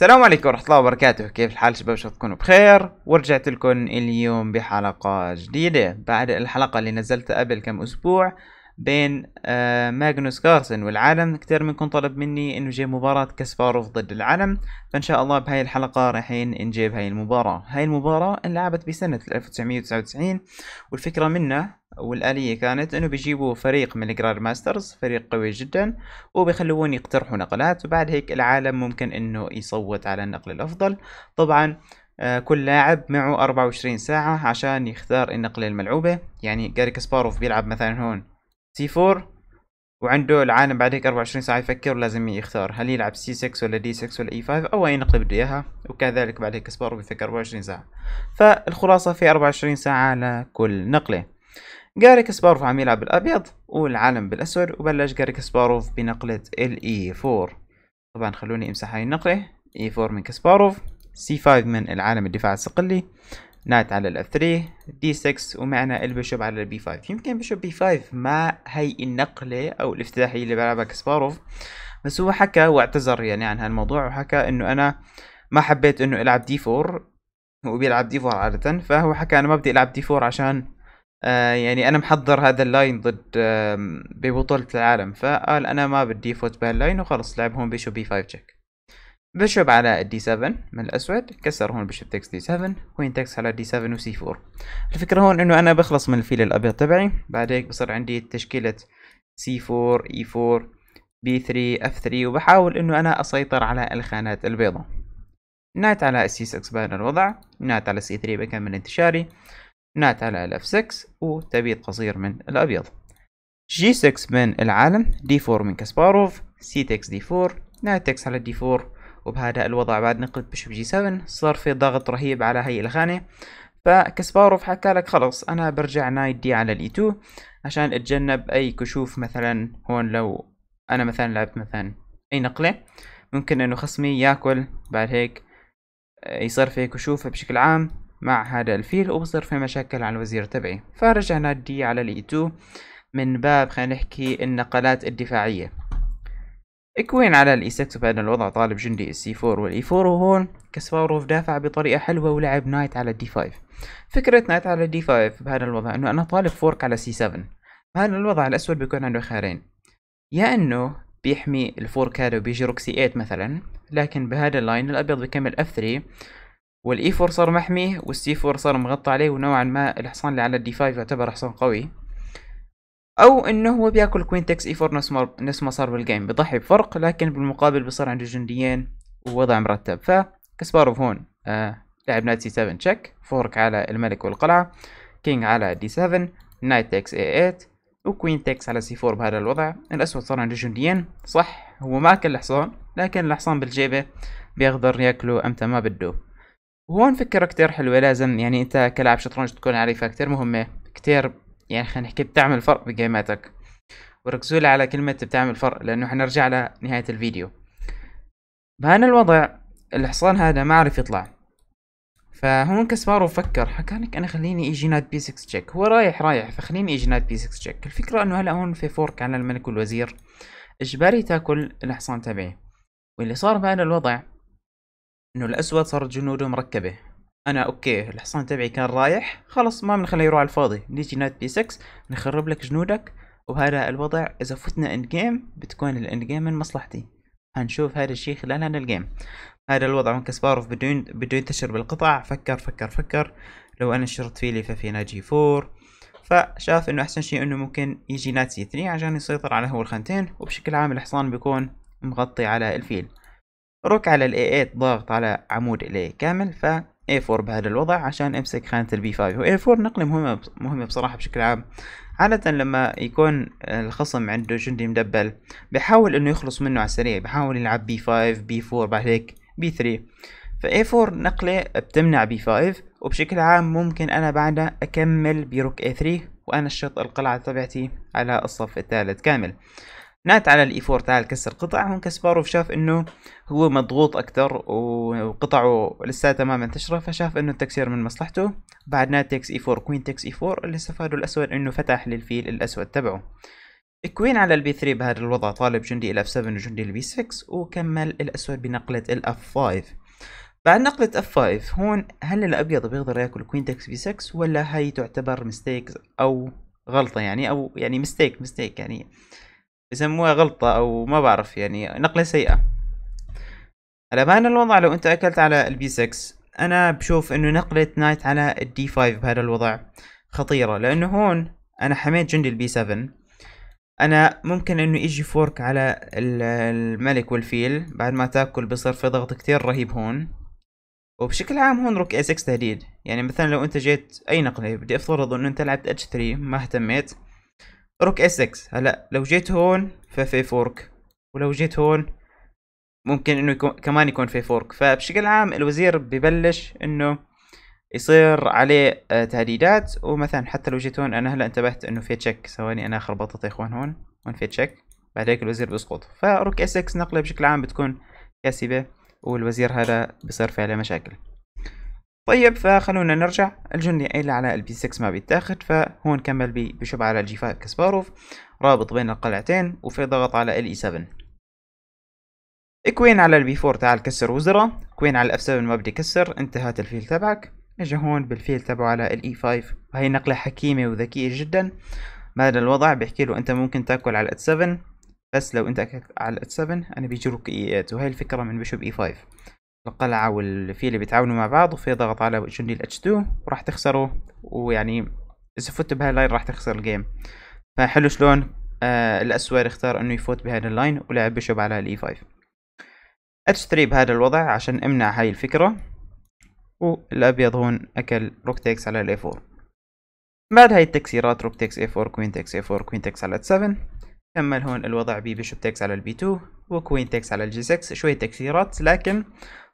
السلام عليكم ورحمة الله وبركاته كيف الحال شباب شو تكونوا بخير ورجعت لكم اليوم بحلقة جديدة بعد الحلقة اللي نزلتها قبل كم أسبوع بين آه، ماغنوس كارسن والعالم كثير منكم طلب مني انه جيب مباراة كاسباروف ضد العالم فان شاء الله بهاي الحلقة رايحين نجيب هاي المباراة هاي المباراة انلعبت بسنة 1999 والفكرة منها والآلية كانت انه بيجيبوا فريق من الجراند ماسترز فريق قوي جدا وبيخلوهم يقترحوا نقلات وبعد هيك العالم ممكن انه يصوت على النقل الافضل طبعا آه، كل لاعب معه 24 ساعة عشان يختار النقلة الملعوبة يعني جاري كاسباروف بيلعب مثلا هون سي 4 وعنده العالم بعد هيك 24 ساعة يفكر لازم يختار هل يلعب سي 6 ولا دي 6 ولا اي 5 او اي نقطة بده اياها وكذلك بعد هيك سبار بيفكر 24 ساعة فالخلاصة في 24 ساعة لكل نقلة جاري كاسباروف عم يلعب بالابيض والعالم بالاسود وبلش جاري كاسباروف بنقلة ال اي 4 طبعا خلوني امسح هاي النقلة اي 4 من كاسباروف سي 5 من العالم الدفاع الصقلي نايت على ال 3 دي 6 ومعنا البشوب على البي 5 يمكن بشوب بي 5 ما هي النقلة او الافتتاحية اللي بلعبها كسباروف بس هو حكى واعتذر يعني عن هالموضوع وحكى انه انا ما حبيت انه العب دي 4 وبيلعب دي 4 عادة فهو حكى انا ما بدي العب دي 4 عشان آه يعني انا محضر هذا اللاين ضد آه ببطولة العالم فقال انا ما بدي فوت بهاللاين وخلص لعبهم بيشوب بي 5 تشيك بشب على الدي 7 من الأسود كسر هون بشب تكس دي 7 كوين تكس على دي 7 وسي 4 الفكرة هون إنه أنا بخلص من الفيل الأبيض تبعي بعد هيك بصير عندي تشكيلة سي 4 اي 4 بي 3 اف 3 وبحاول إنه أنا أسيطر على الخانات البيضاء نات على السي 6 بان الوضع نات على سي 3 بكمل انتشاري نات على الاف 6 وتبيض قصير من الأبيض جي 6 من العالم دي 4 من كاسباروف سي تكس دي 4 نات تكس على دي 4 وبهذا الوضع بعد نقلة بشوف جي 7 صار في ضغط رهيب على هاي الخانة فكسباروف حكى لك خلص انا برجع نايت دي على الاي 2 e عشان اتجنب اي كشوف مثلا هون لو انا مثلا لعبت مثلا اي نقلة ممكن انه خصمي ياكل بعد هيك آه، يصير في كشوف بشكل عام مع هذا الفيل وبصير في مشاكل على الوزير تبعي فرجع دي على الاي 2 e من باب خلينا نحكي النقلات الدفاعية اكوين على الاي 6 وبعدين الوضع طالب جندي السي 4 والاي 4 وهون كسباروف دافع بطريقة حلوة ولعب نايت على الدي 5 فكرة نايت على الدي 5 بهذا الوضع انه انا طالب فورك على سي 7 بهذا الوضع الاسود بيكون عنده خيارين يا انه بيحمي الفورك هذا وبيجي روك سي 8 مثلا لكن بهذا اللاين الابيض بيكمل اف 3 والاي 4 صار محمي والسي 4 صار مغطى عليه ونوعا ما الحصان اللي على الدي 5 يعتبر حصان قوي او انه هو بياكل كوينتكس اي 4 نفس ما نفس ما صار بالجيم بيضحي بفرق لكن بالمقابل بصير عنده جنديين ووضع مرتب فكسباروف هون آه لعب نايت سي 7 تشيك فورك على الملك والقلعه كينج على دي 7 نايت تكس اي 8 وكوين تكس على سي 4 بهذا الوضع الاسود صار عنده جنديين صح هو ما اكل الحصان لكن الحصان بالجيبه بيقدر ياكله امتى ما بده هون فكرة كتير حلوة لازم يعني انت كلاعب شطرنج تكون عارفها كتير مهمة كتير يعني خلينا نحكي بتعمل فرق بجيماتك وركزوا لي على كلمة بتعمل فرق لأنه حنرجع لنهاية الفيديو بهذا الوضع الحصان هذا ما عرف يطلع فهون كسبارو فكر حكى لك انا خليني اجي ناد بي 6 تشيك هو رايح رايح فخليني اجي ناد بي 6 تشيك الفكره انه هلا هون في فورك على الملك والوزير اجباري تاكل الحصان تبعي واللي صار بهذا الوضع انه الاسود صارت جنوده مركبه انا اوكي الحصان تبعي كان رايح خلص ما بنخليه يروح على الفاضي نيجي نايت بي 6 نخرب لك جنودك وهذا الوضع اذا فتنا اند جيم بتكون الاند جيم من مصلحتي هنشوف هذا الشيء خلال هذا الجيم هذا الوضع من كسباروف بده بدون ينتشر بالقطع فكر فكر فكر لو انا شرط فيلي ففي ناجي فور فشاف انه احسن شيء انه ممكن يجي نات سي 3 عشان يسيطر على هو الخانتين وبشكل عام الحصان بيكون مغطي على الفيل روك على الاي 8 ضاغط على عمود الاي كامل ف A4 بهذا الوضع عشان امسك خانة ال b 5 و A4 نقلة مهمة مهمة بصراحة بشكل عام عادة لما يكون الخصم عنده جندي مدبل بحاول انه يخلص منه على السريع بحاول يلعب b 5 b 4 بعد هيك b 3 ف A4 نقلة بتمنع b 5 وبشكل عام ممكن انا بعدها اكمل بروك A3 وانشط القلعة تبعتي على الصف الثالث كامل نات على الايفور e تاع الكسر قطع هون كسباروف شاف انه هو مضغوط اكثر وقطعه لساتها ما منتشره فشاف انه التكسير من مصلحته بعد نات تكس اي 4 كوين تكس اي 4 اللي استفاده الاسود انه فتح للفيل الاسود تبعه الكوين على البي 3 بهذا الوضع طالب جندي الاف 7 وجندي البي 6 وكمل الاسود بنقله الاف 5 بعد نقلة F5 هون هل الأبيض بيقدر ياكل كوين تكس بي 6 ولا هي تعتبر مستيك أو غلطة يعني أو يعني مستيك مستيك يعني يسموها غلطة أو ما بعرف يعني نقلة سيئة على بان الوضع لو أنت أكلت على البي 6 أنا بشوف أنه نقلة نايت على الدي 5 بهذا الوضع خطيرة لأنه هون أنا حميت جندي البي 7 أنا ممكن أنه يجي فورك على الملك والفيل بعد ما تاكل بصير في ضغط كتير رهيب هون وبشكل عام هون روك A6 تهديد يعني مثلا لو أنت جيت أي نقلة بدي أفترض أنه أنت لعبت H3 ما اهتميت روك اس اكس هلا لو جيت هون ففي فورك ولو جيت هون ممكن انه يكون كمان يكون في فورك فبشكل عام الوزير ببلش انه يصير عليه آه، تهديدات ومثلا حتى لو جيت هون انا هلا انتبهت انه في تشيك ثواني انا خربطت يا اخوان هون هون في تشيك بعد هيك الوزير بيسقط فروك اس اكس نقله بشكل عام بتكون كاسبه والوزير هذا بصير في عليه مشاكل طيب فخلونا نرجع الجندي الى على البي 6 ما بيتاخد فهون كمل بشب على الجي 5 كسباروف رابط بين القلعتين وفي ضغط على ال 7 e كوين على البي 4 تعال كسر وزرة كوين على الاف 7 ما بدي كسر انتهت الفيل تبعك اجا هون بالفيل تبعه على الاي 5 e وهي نقلة حكيمة وذكية جدا ماذا الوضع بيحكي له انت ممكن تاكل على الات 7 بس لو انت اكلت على الات 7 انا بيجروك اي 8 وهي الفكرة من بشب اي e 5 القلعة والفيل اللي بيتعاونوا مع بعض وفي ضغط على جندي الاتش 2 وراح تخسروا ويعني اذا فت بهاللاين راح تخسر الجيم فحلو شلون آه الاسوار اختار انه يفوت بهذا اللاين ولعب بشوب على الاي 5 اتش 3 بهذا الوضع عشان امنع هاي الفكرة والابيض هون اكل روكتكس على الاي 4 بعد هاي التكسيرات روكتكس اي 4 كوين تكس اي 4 كوين تكس على 7 كمل هون الوضع بي ببيشوب تكس على البي 2 وكوين تكس على الجي 6 شوية تكسيرات لكن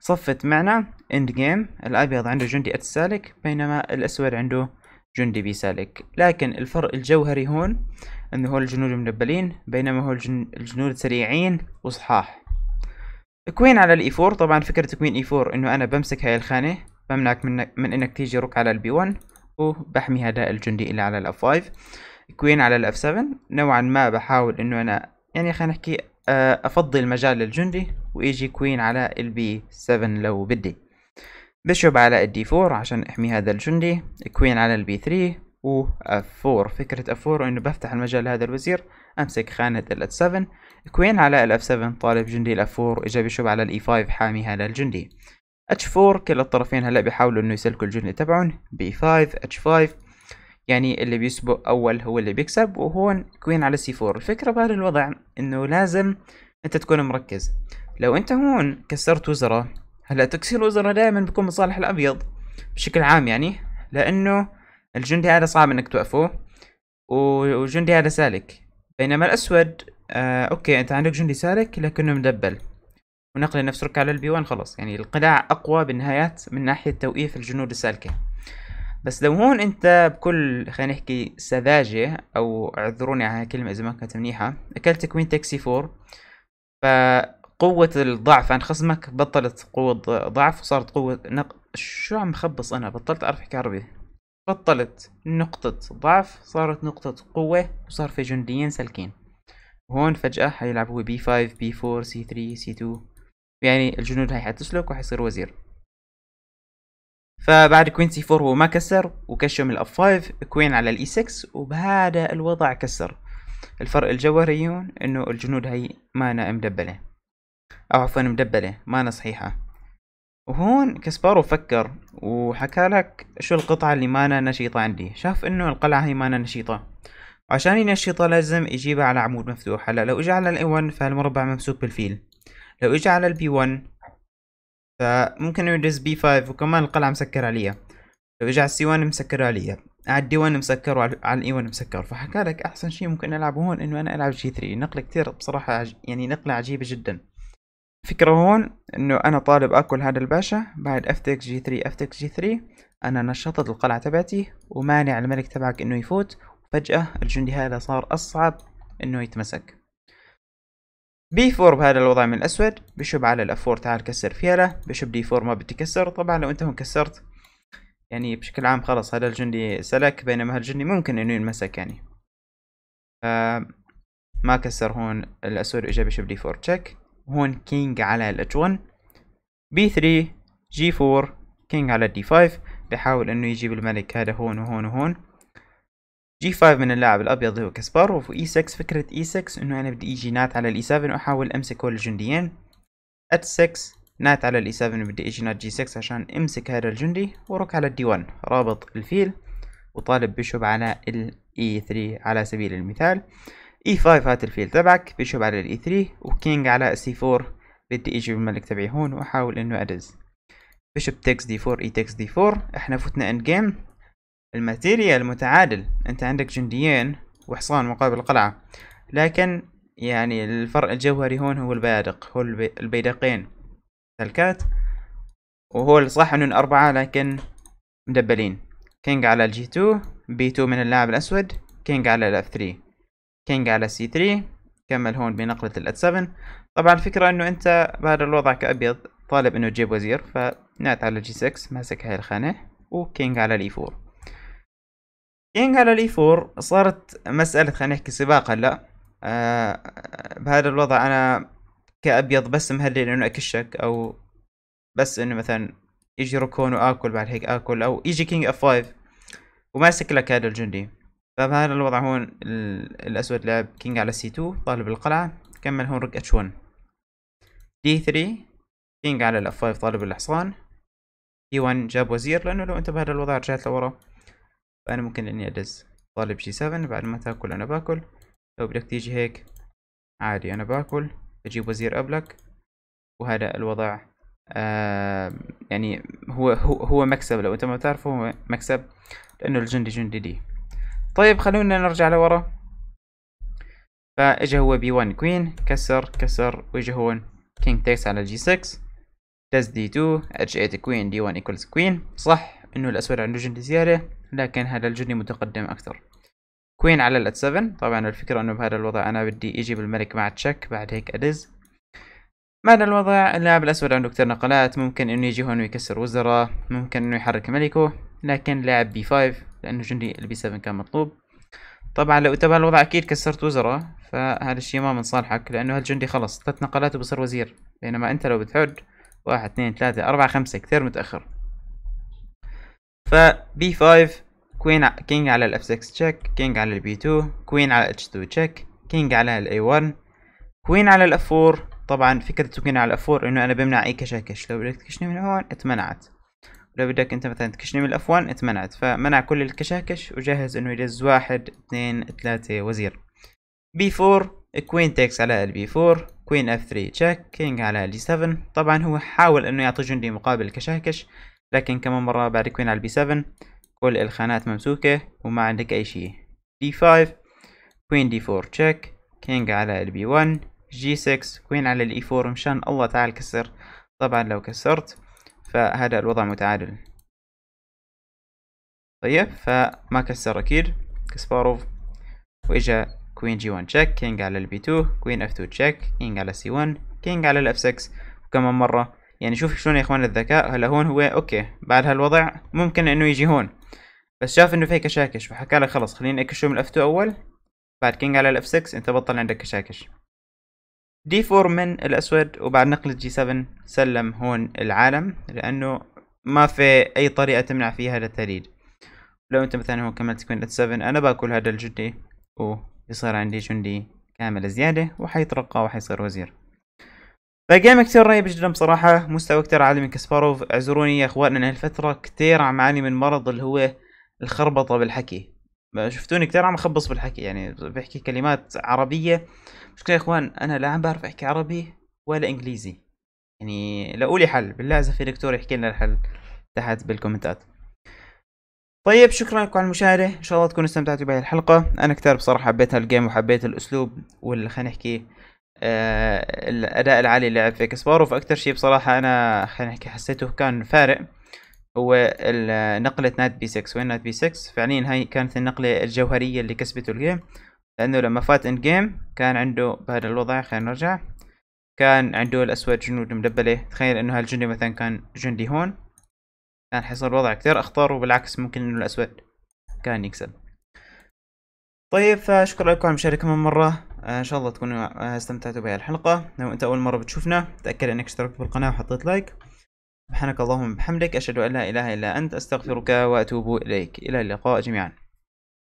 صفت معنا اند جيم الابيض عنده جندي اتس سالك بينما الاسود عنده جندي بي سالك لكن الفرق الجوهري هون انه هو الجنود منبلين بينما هو الجن... الجنود سريعين وصحاح كوين على الاي 4 طبعا فكرة كوين اي 4 انه انا بمسك هاي الخانة بمنعك من, من انك تيجي روك على البي 1 وبحمي هذا الجندي اللي على الاف 5 كوين على الاف 7 نوعا ما بحاول انه انا يعني خلينا نحكي آه، افضي المجال الجندي ويجي كوين على البي 7 لو بدي بشوب على الدي 4 عشان احمي هذا الجندي كوين على البي 3 و اف 4 فكرة اف 4 انه بفتح المجال لهذا الوزير امسك خانة ال 7 كوين على ال 7 طالب جندي الاف 4 اجا بشوب على الاي 5 حامي هذا الجندي اتش 4 كل الطرفين هلا بيحاولوا انه يسلكوا الجندي تبعهم بي 5 اتش 5 يعني اللي بيسبق أول هو اللي بيكسب وهون كوين على سي فور الفكرة بهذا الوضع إنه لازم أنت تكون مركز لو أنت هون كسرت وزرة هلا تكسير وزرة دائما بيكون من صالح الأبيض بشكل عام يعني لأنه الجندي هذا صعب إنك توقفه وجندي هذا سالك بينما الأسود آه أوكي أنت عندك جندي سالك لكنه مدبل ونقل ركع على البيوان 1 خلص يعني القلاع أقوى بالنهايات من ناحية توقيف الجنود السالكة بس لو هون انت بكل خلينا نحكي سذاجة او اعذروني على هالكلمة اذا ما كانت منيحة اكلت كوين سي فور فقوة الضعف عن خصمك بطلت قوة ضعف وصارت قوة نق... شو عم بخبص انا بطلت اعرف احكي عربي بطلت نقطة ضعف صارت نقطة قوة وصار في جنديين سالكين هون فجأة حيلعب هو بي 5 بي 4 سي 3 سي 2 يعني الجنود هاي حتسلك وحيصير وزير فبعد كوين سي 4 هو ما كسر وكشوا من الاب 5 كوين على الاي 6 وبهذا الوضع كسر الفرق الجوهري انه الجنود هي مانا مدبله او عفوا مدبله مانا صحيحه وهون كسبارو فكر وحكى لك شو القطعة اللي مانا نشيطة عندي شاف انه القلعة هي مانا نشيطة وعشان ينشطها لازم يجيبها على عمود مفتوح هلا لو اجى على الاي 1 فالمربع ممسوك بالفيل لو اجى على البي 1 فممكن يدز بي 5 وكمان القلعة مسكرة عليا لو اجى على السي 1 مسكرة عليا على الدي 1 مسكر وعلى الاي 1 e مسكر فحكى لك احسن شيء ممكن العبه هون انه انا العب جي 3 نقلة كثير بصراحة عج... يعني نقلة عجيبة جدا فكرة هون انه انا طالب اكل هذا الباشا بعد افتكس جي 3 افتكس جي 3 انا نشطت القلعة تبعتي ومانع الملك تبعك انه يفوت فجاه الجندي هذا صار اصعب انه يتمسك بي 4 بهذا الوضع من الاسود بشب على الاف 4 تعال كسر فيها له بشب دي 4 ما بتكسر طبعا لو انت هون كسرت يعني بشكل عام خلص هذا الجندي سلك بينما هالجندي ممكن انه ينمسك يعني آه ما كسر هون الاسود اجى بشب دي 4 تشيك هون كينج على الاتش 1 بي 3 جي 4 كينج على الدي 5 بحاول انه يجيب الملك هذا هون وهون وهون جي 5 من اللاعب الابيض هو كاسباروف و اي 6 فكره اي 6 انه انا بدي اجي نات على الاي 7 واحاول امسك هول الجنديين ات 6 نات على الاي 7 بدي اجي نات جي 6 عشان امسك هذا الجندي وروك على الدي 1 رابط الفيل وطالب بيشوب على الاي 3 على سبيل المثال اي e 5 هات الفيل تبعك بيشوب على الاي 3 وكينج على سي 4 بدي اجي بالملك تبعي هون واحاول انه ادز بيشوب تكس دي 4 اي تكس دي 4 احنا فتنا اند جيم الماتيريال متعادل انت عندك جنديين وحصان مقابل قلعة لكن يعني الفرق الجوهري هون هو البيادق هو البيدقين سلكات وهو الصح انه الاربعة لكن مدبلين كينج على الجي 2 بي 2 من اللاعب الاسود كينج على الاف 3 كينج على سي 3 كمل هون بنقلة الات 7 طبعا الفكرة انه انت بهذا الوضع كابيض طالب انه تجيب وزير فنات على الجي 6 ماسك هاي الخانة وكينج على الاي 4 e كينج على لي فور صارت مسألة خلينا نحكي سباق هلا آه بهذا الوضع أنا كأبيض بس مهلل إنه أكشك أو بس إنه مثلا يجي ركون وآكل بعد هيك آكل أو يجي كينج أف فايف وماسك لك هذا الجندي فبهذا الوضع هون الأسود لعب كينج على سي 2 طالب القلعة كمل هون رك اتش 1 دي 3 كينج على الاف 5 طالب الحصان دي 1 جاب وزير لأنه لو أنت بهذا الوضع رجعت لورا فأنا ممكن إني أدز طالب جي سفن بعد ما تاكل أنا باكل لو بدك تيجي هيك عادي أنا باكل أجيب وزير أبلك وهذا الوضع آه يعني هو هو هو مكسب لو أنت ما بتعرفه هو مكسب لأنه الجندي جندي دي طيب خلونا نرجع لورا فاجا هو بي 1 كوين كسر كسر واجا هون كينج تيكس على جي 6 دز دي 2 اتش 8 كوين دي 1 ايكولز كوين صح انه الاسود عنده جندي زيادة لكن هذا الجندي متقدم اكثر كوين على الات 7 طبعا الفكرة انه بهذا الوضع انا بدي اجيب الملك مع تشك بعد هيك ادز بعد الوضع اللاعب الاسود عنده كتير نقلات ممكن انه يجي هون ويكسر وزراء ممكن انه يحرك ملكه لكن لاعب بي 5 لانه جندي البي 7 كان مطلوب طبعا لو تبع الوضع اكيد كسرت وزراء فهذا الشيء ما من صالحك لانه هالجندي خلص ثلاث نقلات وبصير وزير بينما انت لو بتعد واحد اثنين ثلاثة أربعة خمسة كتير متأخر فبي 5 كوين كينج على الاف 6 تشيك كينج على البي 2 كوين علي اتش h2 تشيك كينج على الاي 1 كوين على الاف 4 طبعا فكرة كوين على الاف 4 انه انا بمنع اي كشاكش لو بدك تكشني من هون اتمنعت لو بدك انت مثلا تكشني من الاف 1 اتمنعت فمنع كل الكشاكش وجهز انه يدز واحد اثنين ثلاثة وزير بي 4 كوين تاكس على البي 4 كوين اف 3 تشيك كينج على الجي 7 طبعا هو حاول انه يعطي جندي مقابل الكشاكش لكن كمان مرة بعد كوين على البي 7 كل الخانات ممسوكة وما عندك أي شيء دي 5 كوين دي 4 تشيك كينج على البي 1 جي 6 كوين على الاي 4 مشان الله تعال كسر طبعا لو كسرت فهذا الوضع متعادل طيب فما كسر أكيد كسباروف وإجا كوين جي 1 تشيك كينج على البي 2 كوين اف 2 تشيك كينج على سي 1 كينج على الاف 6 وكمان مرة يعني شوف شلون يا اخوان الذكاء هلا هون هو اوكي بعد هالوضع ممكن انه يجي هون بس شاف انه في كشاكش فحكى لك خلص خليني اكشو من الاف2 اول بعد كينج على الاف 6 انت بطل عندك كشاكش دي 4 من الاسود وبعد نقل جي 7 سلم هون العالم لانه ما في اي طريقة تمنع فيها للتهديد لو انت مثلا هون كملت كوين 7 انا باكل هذا الجندي وبيصير عندي جندي كامل زيادة وحيترقى وحيصير وزير فجيم كتير رهيب جدا بصراحة مستوى كتير عالي من كاسباروف اعذروني يا اخوان انا هالفترة كتير عم عاني من مرض اللي هو الخربطة بالحكي شفتوني كتير عم اخبص بالحكي يعني بحكي كلمات عربية مشكلة يا اخوان انا لا عم بعرف احكي عربي ولا انجليزي يعني لقولي حل بالله اذا في دكتور يحكي لنا الحل تحت بالكومنتات طيب شكرا لكم على المشاهدة ان شاء الله تكونوا استمتعتوا بهي الحلقة انا كتير بصراحة حبيت هالجيم وحبيت الاسلوب واللي خلينا نحكي آه، الاداء العالي اللي لعب في كسبارو فاكثر شيء بصراحه انا خلينا نحكي حسيته كان فارق هو نقلة نات بي 6 وين نات بي 6 فعليا هاي كانت النقلة الجوهرية اللي كسبته الجيم لأنه لما فات اند جيم كان عنده بهذا الوضع خلينا نرجع كان عنده الأسود جنود مدبلة تخيل إنه هالجندي مثلا كان جندي هون كان حيصير الوضع كتير أخطر وبالعكس ممكن إنه الأسود كان يكسب طيب فشكرا لكم على المشاركة من مرة آه ان شاء الله تكونوا آه استمتعتوا بهاي الحلقة لو انت اول مرة بتشوفنا تأكد انك اشتركت بالقناة وحطيت لايك سبحانك اللهم بحمدك اشهد ان لا اله الا انت استغفرك واتوب اليك الى اللقاء جميعا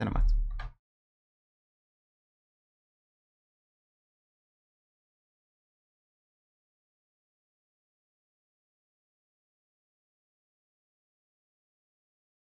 سلامات